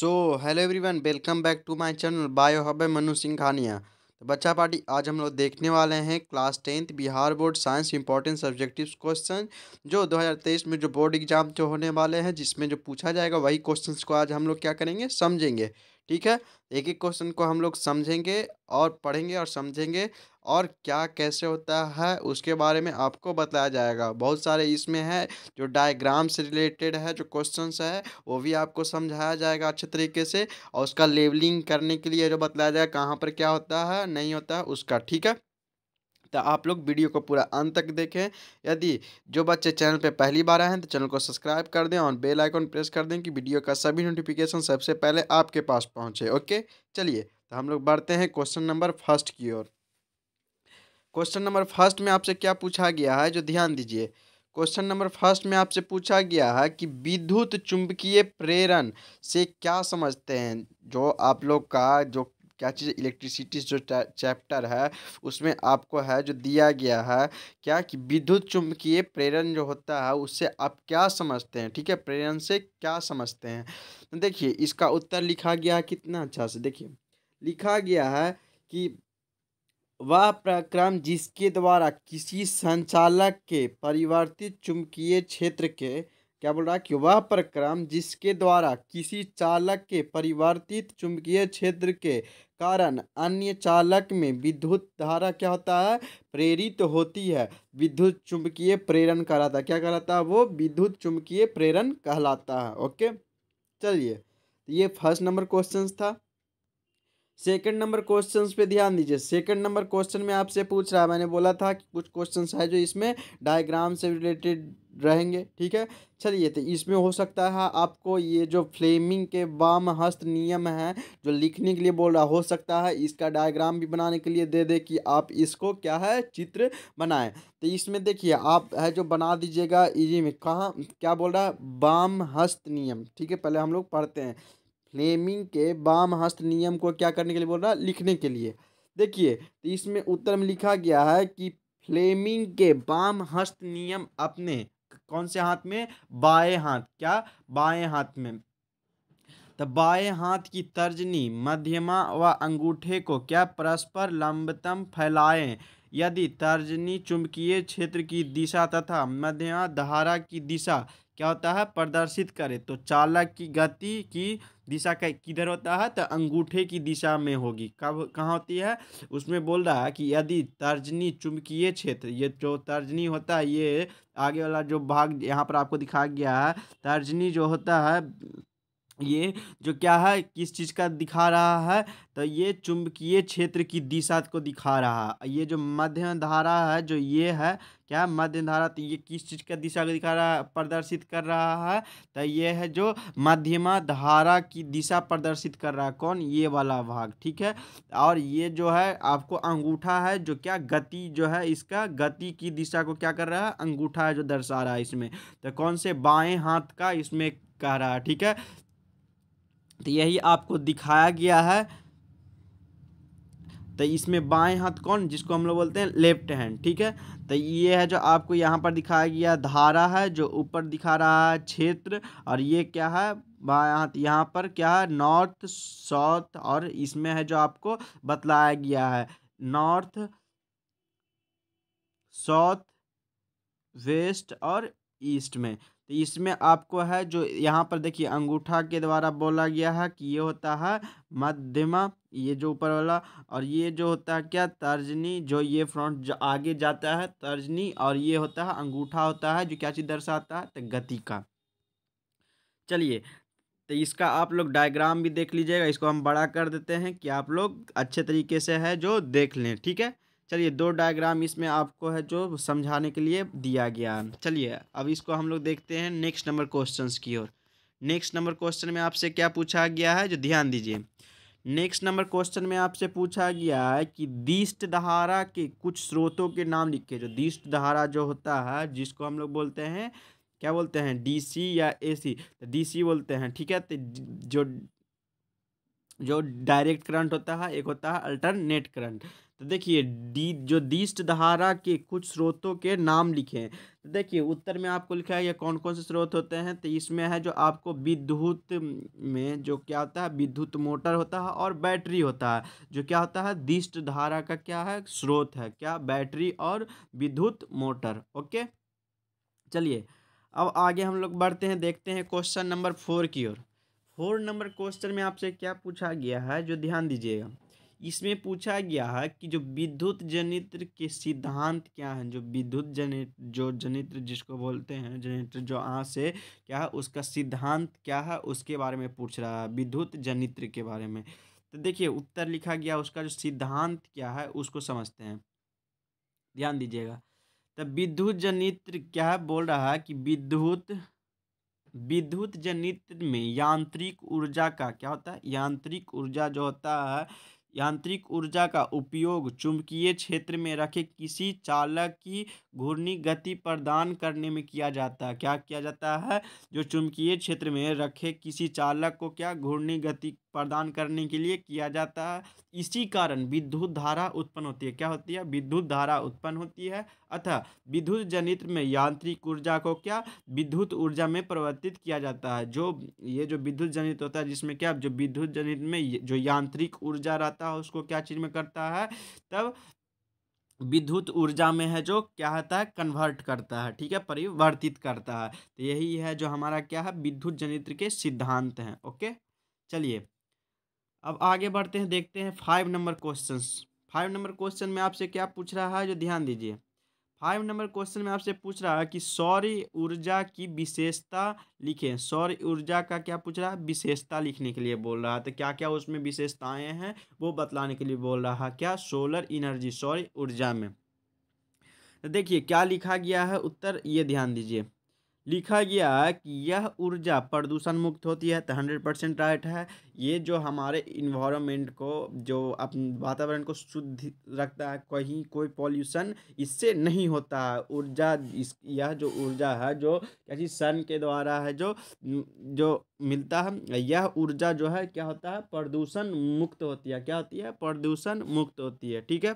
so hello everyone welcome back to my channel bio hub Manu Singh Khaniya तो बच्चा party आज हम लोग देखने वाले हैं class tenth Bihar board science important subjective question जो 2023 में जो बोर्ड एग्जाम जो होने वाले हैं जिसमें जो पूछा जाएगा वही क्वेश्चंस को आज हम लोग क्या करेंगे समझेंगे ठीक है एक एक क्वेश्चन को हम लोग समझेंगे और पढ़ेंगे और समझेंगे और क्या कैसे होता है उसके बारे में आपको बताया जाएगा बहुत सारे इसमें है जो डायग्राम से रिलेटेड है जो क्वेश्चंस है वो भी आपको समझाया जाएगा अच्छे तरीके से और उसका लेवलिंग करने के लिए जो बताया जाएगा कहाँ पर क्या होता है नहीं होता है उसका ठीक है तो आप लोग वीडियो को पूरा अंत तक देखें यदि जो बच्चे चैनल पर पहली बार आए हैं तो चैनल को सब्सक्राइब कर दें और बेल आइकन प्रेस कर दें कि वीडियो का सभी नोटिफिकेशन सबसे पहले आपके पास पहुँचे ओके चलिए तो हम लोग बढ़ते हैं क्वेश्चन नंबर फर्स्ट की ओर क्वेश्चन नंबर फर्स्ट में आपसे क्या पूछा गया है जो ध्यान दीजिए क्वेश्चन नंबर फर्स्ट में आपसे पूछा गया है कि विद्युत चुंबकीय प्रेरण से क्या समझते हैं जो आप लोग का जो क्या चीज़ इलेक्ट्रिसिटी जो चैप्टर है उसमें आपको है जो दिया गया है क्या कि विद्युत चुंबकीय प्रेरण जो होता है उससे आप क्या समझते हैं ठीक है प्रेरण से क्या समझते हैं तो देखिए इसका उत्तर लिखा गया है कितना अच्छा से देखिए लिखा गया है कि वह प्रक्रम जिसके द्वारा किसी संचालक के परिवर्तित चुंबकीय क्षेत्र के क्या बोल रहा है कि वह प्रक्रम जिसके द्वारा किसी चालक के परिवर्तित चुंबकीय क्षेत्र के कारण अन्य चालक में विद्युत धारा क्या होता है प्रेरित तो होती है विद्युत चुंबकीय प्रेरण कहलाता है क्या कहलाता है वो विद्युत चुंबकीय प्रेरण कहलाता है ओके चलिए ये फर्स्ट नंबर क्वेश्चन था सेकंड नंबर क्वेश्चंस पे ध्यान दीजिए सेकंड नंबर क्वेश्चन में आपसे पूछ रहा है मैंने बोला था कि कुछ क्वेश्चंस है जो इसमें डायग्राम से रिलेटेड रहेंगे ठीक है चलिए तो इसमें हो सकता है आपको ये जो फ्लेमिंग के वाम हस्त नियम है जो लिखने के लिए बोल रहा हो सकता है इसका डायग्राम भी बनाने के लिए दे दे कि आप इसको क्या है चित्र बनाएं तो इसमें देखिए आप है जो बना दीजिएगा इजी में कहाँ क्या बोल रहा है वाम हस्त नियम ठीक है पहले हम लोग पढ़ते हैं फ्लेमिंग के बाम हस्त नियम को क्या करने के लिए बोल रहा है लिखने के लिए देखिए तो इसमें उत्तर में लिखा गया है कि फ्लेमिंग के बाम हस्त नियम अपने कौन से हाथ में बाएं हाथ क्या बाएं हाथ में तो बाएं हाथ की तर्जनी मध्यमा व अंगूठे को क्या परस्पर लंबतम फैलाएं यदि तर्जनी चुंबकीय क्षेत्र की दिशा तथा मध्यमा धारा की दिशा क्या होता है प्रदर्शित करे तो चालक की गति की दिशा किधर होता है तो अंगूठे की दिशा में होगी कब कहाँ होती है उसमें बोल रहा है कि यदि तर्जनी चुंबकीय क्षेत्र ये जो तर्जनी होता है ये आगे वाला जो भाग यहाँ पर आपको दिखाया गया है तर्जनी जो होता है ये जो क्या है किस चीज़ का दिखा रहा है तो ये चुंबकीय क्षेत्र की दिशा को दिखा रहा है ये जो मध्य धारा है जो ये है क्या मध्य धारा तो ये किस चीज़ का दिशा को दिखा रहा है प्रदर्शित कर रहा है तो ये है जो मध्यमा धारा की दिशा प्रदर्शित कर रहा है कौन ये वाला भाग ठीक है और ये जो है आपको अंगूठा है जो क्या गति जो है इसका गति की दिशा को क्या कर रहा है अंगूठा है जो दर्शा रहा है इसमें तो कौन से बाएँ हाथ का इसमें कह रहा है ठीक है तो यही आपको दिखाया गया है तो इसमें बाएं हाथ कौन जिसको हम लोग बोलते हैं लेफ्ट हैंड ठीक है तो ये है जो आपको यहाँ पर दिखाया गया धारा है जो ऊपर दिखा रहा है क्षेत्र और ये क्या है बाएं हाथ यहाँ पर क्या है नॉर्थ साउथ और इसमें है जो आपको बतलाया गया है नॉर्थ साउथ वेस्ट और ईस्ट में तो इसमें आपको है जो यहाँ पर देखिए अंगूठा के द्वारा बोला गया है कि ये होता है मध्यमा ये जो ऊपर वाला और ये जो होता है क्या तर्जनी जो ये फ्रंट जो आगे जाता है तर्जनी और ये होता है अंगूठा होता है जो क्या चीज़ दर्शाता है तो गति का चलिए तो इसका आप लोग डायग्राम भी देख लीजिएगा इसको हम बड़ा कर देते हैं कि आप लोग अच्छे तरीके से है जो देख लें ठीक है चलिए दो डायग्राम इसमें आपको है जो समझाने के लिए दिया गया चलिए अब इसको हम लोग देखते हैं नेक्स्ट नंबर क्वेश्चन की ओर नेक्स्ट नंबर क्वेश्चन में आपसे क्या पूछा गया है जो ध्यान दीजिए नेक्स्ट नंबर क्वेश्चन में आपसे पूछा गया है कि दीष्ट धारा के कुछ स्रोतों के नाम लिखे जो दीष्ट धारा जो होता है जिसको हम लोग बोलते हैं क्या बोलते हैं डीसी या एसी डीसी तो बोलते हैं ठीक है तो जो जो डायरेक्ट करंट होता है एक होता है अल्टरनेट करंट तो देखिए डी जो दीष्ट धारा के कुछ स्रोतों के नाम लिखे हैं तो देखिए उत्तर में आपको लिखा है ये कौन कौन से स्रोत होते हैं तो इसमें है जो आपको विद्युत में जो क्या होता है विद्युत मोटर होता है और बैटरी होता है जो क्या होता है दीष्ट धारा का क्या है स्रोत है क्या बैटरी और विद्युत मोटर ओके चलिए अब आगे हम लोग बढ़ते हैं देखते हैं क्वेश्चन नंबर फोर की ओर फोर नंबर क्वेश्चन में आपसे क्या पूछा गया है जो ध्यान दीजिएगा इसमें पूछा गया है कि जो विद्युत जनित्र के सिद्धांत क्या हैं जो विद्युत जनित जो जनित्र जिसको बोलते हैं जनित्र जो आ से क्या है उसका सिद्धांत क्या है उसके बारे में पूछ रहा है विद्युत जनित्र के बारे में तो देखिए उत्तर लिखा गया उसका जो सिद्धांत क्या है उसको समझते हैं ध्यान दीजिएगा तो विद्युत जनित्र क्या बोल रहा है कि विद्युत विद्युत जनित्र में यांत्रिक ऊर्जा का क्या होता है यांत्रिक ऊर्जा जो होता है यांत्रिक ऊर्जा का उपयोग चुंबकीय क्षेत्र में रखे किसी चालक की घूर्णी गति प्रदान करने में किया जाता है क्या किया जाता है जो चुंबकीय क्षेत्र में रखे किसी चालक को क्या घूर्णी गति प्रदान करने के लिए किया जाता है इसी कारण विद्युत धारा उत्पन्न होती है क्या होती है विद्युत धारा उत्पन्न होती है अतः विद्युत जनित्र में यांत्रिक ऊर्जा को क्या विद्युत ऊर्जा में परिवर्तित किया जाता है जो ये जो विद्युत जनित होता है जिसमें क्या जो विद्युत जनित में जो यांत्रिक ऊर्जा रहता है उसको क्या चीज़ में करता है तब विद्युत ऊर्जा में है जो क्या होता है कन्वर्ट करता है ठीक है परिवर्तित करता है तो यही है जो हमारा क्या है विद्युत जनित्र के सिद्धांत हैं ओके चलिए अब आगे बढ़ते हैं देखते हैं five number question five number question में आपसे क्या पूछ रहा है जो ध्यान दीजिए फाइव नंबर क्वेश्चन में आपसे पूछ रहा है कि सौर्य ऊर्जा की विशेषता लिखें सौर्य ऊर्जा का क्या पूछ रहा है विशेषता लिखने के लिए बोल रहा है तो क्या क्या उसमें विशेषताएं हैं वो बतलाने के लिए बोल रहा है क्या सोलर इनर्जी सौर्य ऊर्जा में तो देखिए क्या लिखा गया है उत्तर ये ध्यान दीजिए लिखा गया कि यह ऊर्जा प्रदूषण मुक्त होती है तो हंड्रेड परसेंट राइट है ये जो हमारे इन्वायरमेंट को जो अपने वातावरण को शुद्ध रखता है कहीं कोई पॉल्यूशन इससे नहीं होता है ऊर्जा इस यह जो ऊर्जा है जो कैसी सन के द्वारा है जो जो मिलता है यह ऊर्जा जो है क्या होता है प्रदूषण मुक्त होती है क्या होती है प्रदूषण मुक्त होती है ठीक है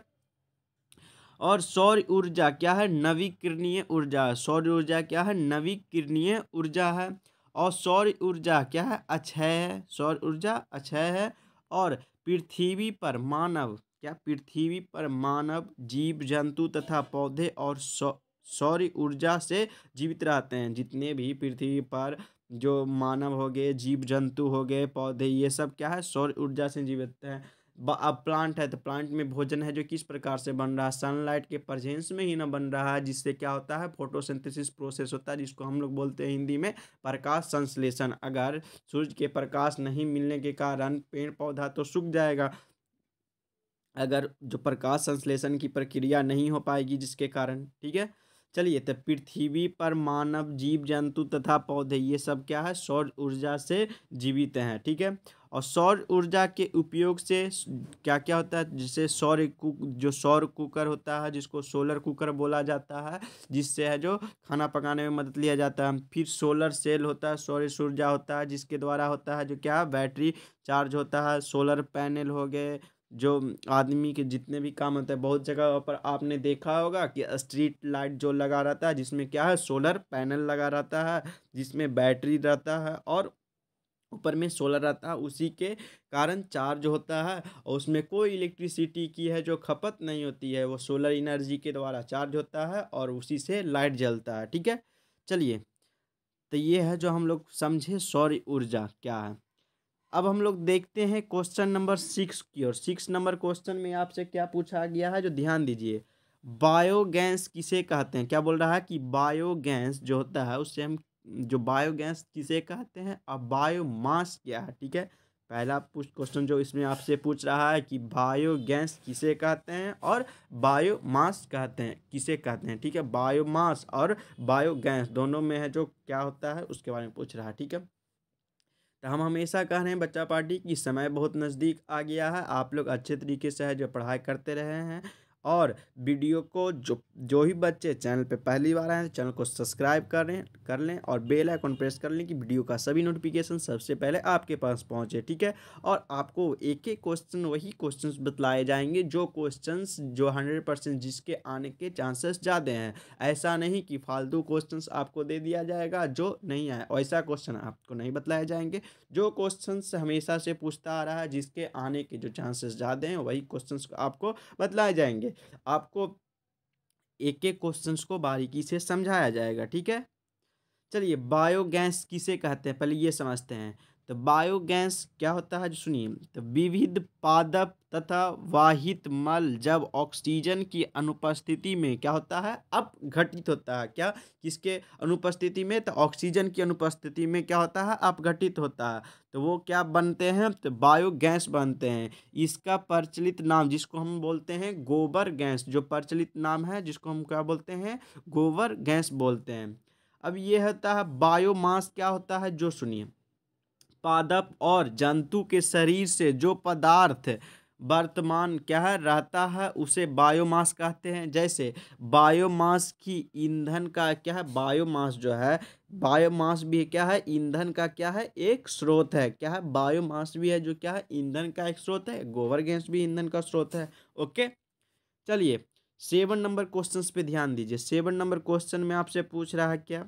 और सौर ऊर्जा क्या है नवीकरणीय ऊर्जा सौर ऊर्जा क्या है नवीकरणीय ऊर्जा है और सौर ऊर्जा क्या है अक्षय है सौर ऊर्जा अक्षय है और पृथ्वी पर मानव क्या पृथ्वी पर मानव जीव जंतु तथा पौधे और सौर ऊर्जा से जीवित रहते हैं जितने भी पृथ्वी पर जो मानव हो गए जीव जंतु हो गए पौधे ये सब क्या है सौर ऊर्जा से जीवित हैं अब प्लांट है तो प्लांट में भोजन है जो किस प्रकार से बन रहा है सनलाइट के प्रजेंस में ही ना बन रहा है जिससे क्या होता है फोटोसिंथेसिस प्रोसेस होता है जिसको हम लोग बोलते हैं हिंदी में प्रकाश संश्लेषण अगर सूर्य के प्रकाश नहीं मिलने के कारण पेड़ पौधा तो सूख जाएगा अगर जो प्रकाश संश्लेषण की प्रक्रिया नहीं हो पाएगी जिसके कारण ठीक है चलिए तो पृथ्वी पर मानव जीव जंतु तथा पौधे ये सब क्या है सौर ऊर्जा से जीवित हैं ठीक है और सौर ऊर्जा के उपयोग से क्या क्या होता है जिसे सौर कुक जो सौर कुकर होता है जिसको सोलर कुकर बोला जाता है जिससे है जो खाना पकाने में मदद लिया जाता है फिर सोलर सेल होता है सौर ऊर्जा होता है जिसके द्वारा होता है जो क्या बैटरी चार्ज होता है सोलर पैनल हो गए जो आदमी के जितने भी काम होते हैं बहुत जगह पर आपने देखा होगा कि स्ट्रीट लाइट जो लगा रहता है जिसमें क्या है सोलर पैनल लगा रहता है जिसमें बैटरी रहता है और ऊपर में सोलर रहता है उसी के कारण चार्ज होता है और उसमें कोई इलेक्ट्रिसिटी की है जो खपत नहीं होती है वो सोलर इनर्जी के द्वारा चार्ज होता है और उसी से लाइट जलता है ठीक है चलिए तो ये है जो हम लोग समझे सौर ऊर्जा क्या है अब हम लोग देखते हैं क्वेश्चन नंबर सिक्स की और सिक्स नंबर क्वेश्चन में आपसे क्या पूछा गया है जो ध्यान दीजिए बायोगैस किसे कहते हैं क्या बोल रहा है कि बायोगैस जो होता है उससे हम जो बायोगैस किसे कहते हैं अब बायोमास क्या है ठीक है पहला क्वेश्चन जो इसमें आपसे पूछ रहा है कि बायोगैस किसे कहते हैं और बायोमास कहते हैं किसे कहते हैं ठीक है बायोमास और बायोगैस दोनों में है जो क्या होता है उसके बारे में पूछ रहा है ठीक है तो हम हमेशा कह रहे हैं बच्चा पार्टी कि समय बहुत नज़दीक आ गया है आप लोग अच्छे तरीके से है जो पढ़ाई करते रहे हैं और वीडियो को जो जो ही बच्चे चैनल पे पहली बार आए हैं चैनल को सब्सक्राइब करें कर लें और बेल आइकन प्रेस कर लें कि वीडियो का सभी नोटिफिकेशन सबसे पहले आपके पास पहुंचे ठीक है और आपको एक एक क्वेश्चन वही क्वेश्चंस बतलाए जाएंगे जो क्वेश्चंस जो हंड्रेड परसेंट जिसके आने के चांसेस ज़्यादा हैं ऐसा नहीं कि फालतू क्वेश्चन आपको दे दिया जाएगा जो नहीं आए ऐसा क्वेश्चन आपको नहीं बतलाए जाएंगे जो क्वेश्चन हमेशा से पूछता आ रहा है जिसके आने के जो चांसेस ज़्यादा हैं वही क्वेश्चन आपको बतलाए जाएंगे आपको एक एक क्वेश्चंस को बारीकी से समझाया जाएगा ठीक है चलिए बायोगैस किसे कहते हैं पहले ये समझते हैं तो बायोगैस क्या होता है जो सुनिए तो विविध पादप तथा वाहित मल जब ऑक्सीजन की अनुपस्थिति में क्या होता है अपघटित होता है क्या किसके अनुपस्थिति में तो ऑक्सीजन की अनुपस्थिति में क्या होता है अपघटित होता है तो वो क्या बनते हैं तो बायोगैस बनते हैं इसका प्रचलित नाम जिसको हम बोलते हैं गोबर गैस जो प्रचलित नाम है जिसको हम क्या बोलते हैं गोबर गैस बोलते हैं अब ये होता है बायोमास क्या होता है जो सुनिए पादप और जंतु के शरीर से जो पदार्थ वर्तमान क्या है रहता है उसे बायोमास कहते हैं जैसे बायोमास की ईंधन का क्या है बायोमास जो है बायोमास भी क्या है ईंधन का क्या है एक स्रोत है क्या है बायोमास भी है जो क्या है ईंधन का एक स्रोत है गोबर गैस भी ईंधन का स्रोत है ओके चलिए सेवन नंबर क्वेश्चन पे ध्यान दीजिए सेवन नंबर क्वेश्चन में आपसे पूछ रहा है क्या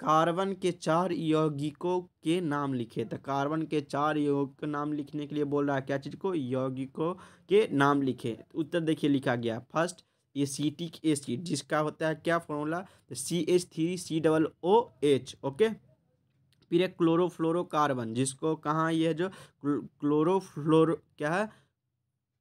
कार्बन के चार यौगिकों के नाम लिखे तो कार्बन के चार यौगिक नाम लिखने के लिए बोल रहा है क्या चीज़ को यौगिकों के नाम लिखे उत्तर देखिए लिखा गया फर्स्ट एसीटिक एसिड जिसका होता है क्या formula C H three C double O H okay फिर है क्लोरोफ्लोरोकार्बन जिसको कहाँ ये जो क्लोरोफ्लोरो क्या है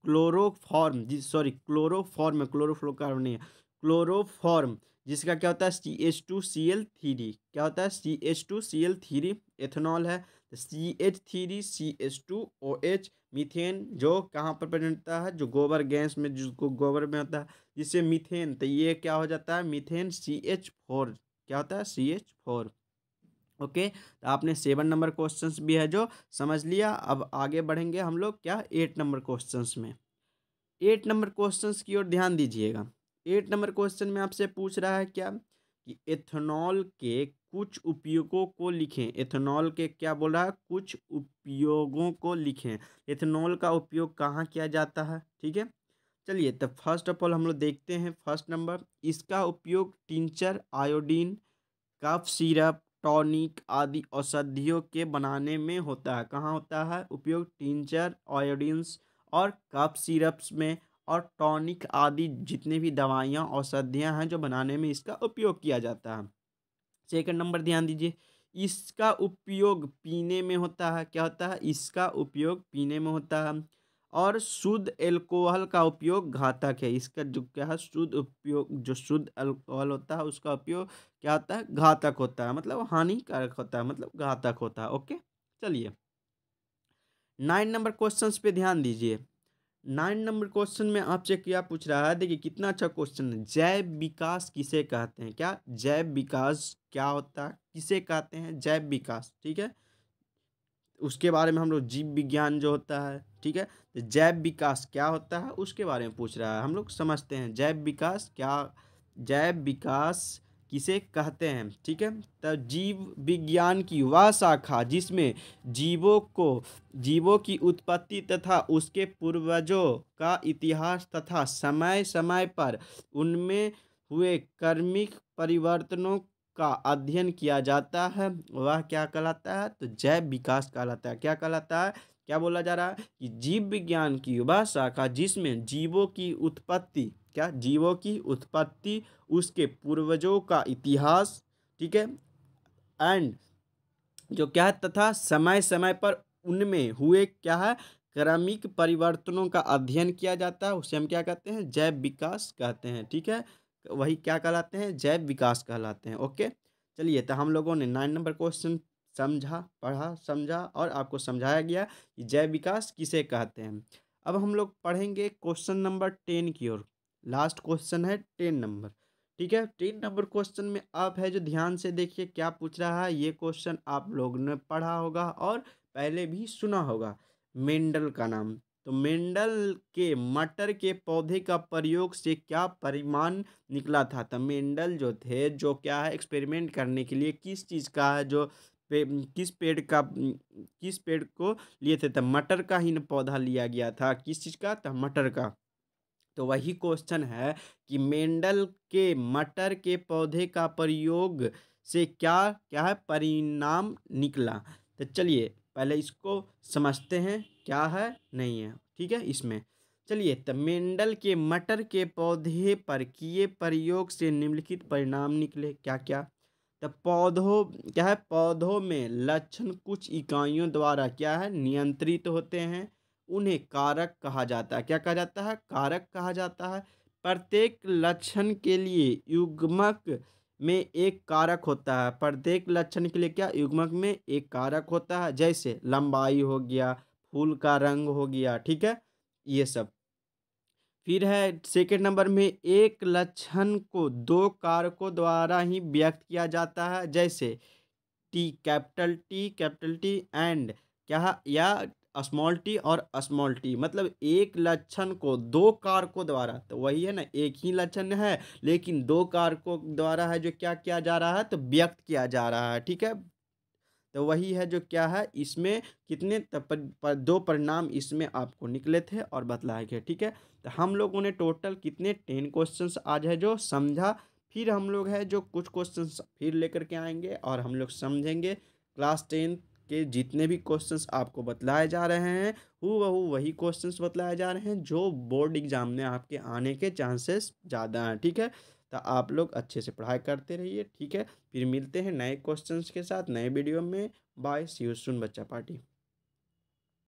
क्लोरोफॉर्म सॉरी क्लोरोफॉर्म क्लोरोफ्लोरोकार्बन नहीं है क्लोरोफॉर्म जिसका क्या होता है C H two C L three क्या होता है C H two C L three ethanol है C H three C H two O H methane जो कहाँ पर प्रेजेंट होता है जो गोबर गैस में जिसको गोबर में होता है जिससे मीथेन तो ये क्या हो जाता है मीथेन सी एच फोर क्या होता है सी एच फोर ओके तो आपने सेवन नंबर क्वेश्चंस भी है जो समझ लिया अब आगे बढ़ेंगे हम लोग क्या एट नंबर क्वेश्चंस में एट नंबर क्वेश्चंस की ओर ध्यान दीजिएगा एट नंबर क्वेश्चन में आपसे पूछ रहा है क्या कि एथेनॉल के कुछ उपयोगों को लिखें एथेनॉल के क्या बोल रहा है कुछ उपयोगों को लिखें एथेनॉल का उपयोग कहाँ किया जाता है ठीक है चलिए तो फर्स्ट ऑफ ऑल हम लोग देखते हैं फर्स्ट नंबर इसका उपयोग tincture iodine cough syrup tonic आदि औषधियों के बनाने में होता है कहाँ होता है उपयोग टिंचर आयोडीन्स और कफ सिरप्स में और टॉनिक आदि जितने भी दवाइयाँ औषधियाँ हैं जो बनाने में इसका उपयोग किया जाता है सेकंड नंबर ध्यान दीजिए इसका उपयोग पीने में होता है क्या होता है इसका उपयोग पीने में होता है और शुद्ध एल्कोहल का उपयोग घातक है इसका जो क्या है शुद्ध उपयोग जो शुद्ध एल्कोहल होता है उसका उपयोग क्या होता है घातक होता है मतलब हानिकारक होता है मतलब घातक होता है ओके चलिए नाइन नंबर क्वेश्चंस पे ध्यान दीजिए नाइन नंबर क्वेश्चन में आपसे क्या पूछ रहा है देखिए कितना अच्छा क्वेश्चन है जैव विकास किसे कहते हैं क्या जैव विकास क्या होता है किसे कहते हैं जैव विकास ठीक है उसके बारे में हम लोग जीव विज्ञान जो होता है ठीक है तो जैव विकास क्या होता है उसके बारे में पूछ रहा है हम लोग समझते हैं जैव विकास क्या जैव विकास किसे कहते हैं ठीक है तो जीव विज्ञान की वह शाखा जिसमें जीवों को जीवों की उत्पत्ति तथा उसके पूर्वजों का इतिहास तथा समय समय पर उनमें हुए कर्मिक परिवर्तनों का अध्ययन किया जाता है वह क्या कहलाता है तो जैव विकास कहलाता है क्या कहलाता है क्या बोला जा रहा है कि जीव विज्ञान की वह शाखा जिसमें जीवों की उत्पत्ति क्या जीवों की उत्पत्ति उसके पूर्वजों का इतिहास ठीक है एंड जो क्या है तथा समय समय पर उनमें हुए क्या है क्रमिक परिवर्तनों का अध्ययन किया जाता है उसे हम क्या कहते हैं जैव विकास कहते हैं ठीक है वही क्या कहलाते हैं जैव विकास कहलाते हैं ओके चलिए तो हम लोगों ने नाइन नंबर क्वेश्चन समझा पढ़ा समझा और आपको समझाया गया कि जैव विकास किसे कहते हैं अब हम लोग पढ़ेंगे क्वेश्चन नंबर टेन की ओर लास्ट क्वेश्चन है टेन नंबर ठीक है टेन नंबर क्वेश्चन में आप है जो ध्यान से देखिए क्या पूछ रहा है ये क्वेश्चन आप लोगों ने पढ़ा होगा और पहले भी सुना होगा मेंडल का नाम तो मेंडल के मटर के पौधे का प्रयोग से क्या परिमाण निकला था तो मेंडल जो थे जो क्या है एक्सपेरिमेंट करने के लिए किस चीज़ का है जो पे, किस पेड़ का किस पेड़ को लिए थे तो मटर का ही पौधा लिया गया था किस चीज़ का तो मटर का तो वही क्वेश्चन है कि मेंडल के मटर के पौधे का प्रयोग से क्या क्या है परिणाम निकला तो चलिए पहले इसको समझते हैं क्या है नहीं है ठीक है इसमें चलिए तो मेंडल के मटर के पौधे पर किए प्रयोग से निम्नलिखित परिणाम निकले क्या क्या तो पौधों क्या है पौधों में लक्षण कुछ इकाइयों द्वारा क्या है नियंत्रित होते हैं उन्हें कारक कहा जाता है क्या कहा जाता है कारक कहा जाता है प्रत्येक लक्षण के लिए युग्मक में एक कारक होता है प्रत्येक लक्षण के लिए क्या युग्मक में एक कारक होता है जैसे लंबाई हो गया फूल का रंग हो गया ठीक है ये सब फिर है सेकेंड नंबर में एक लक्षण को दो कारकों द्वारा ही व्यक्त किया जाता है जैसे T capital T capital T and क्या या स्मॉल टी और स्मॉल टी मतलब एक लक्षण को दो कारकों द्वारा तो वही है ना एक ही लक्षण है लेकिन दो कारकों द्वारा है जो क्या किया जा रहा है तो व्यक्त किया जा रहा है ठीक है तो वही है जो क्या है इसमें कितने पर, पर, दो परिणाम इसमें आपको निकले थे और बतलाए गए ठीक है तो हम लोगों ने टोटल कितने टेन क्वेश्चन आज है जो समझा फिर हम लोग है जो कुछ क्वेश्चन फिर लेकर के आएंगे और हम लोग समझेंगे क्लास टेंथ के जितने भी क्वेश्चंस आपको बतलाए जा रहे हैं हु वहू वही क्वेश्चंस बतलाए जा रहे हैं जो बोर्ड एग्ज़ाम में आपके आने के चांसेस ज़्यादा हैं ठीक है तो आप लोग अच्छे से पढ़ाई करते रहिए ठीक है फिर मिलते हैं नए क्वेश्चंस के साथ नए वीडियो में बाय सी यू सुन बच्चा पार्टी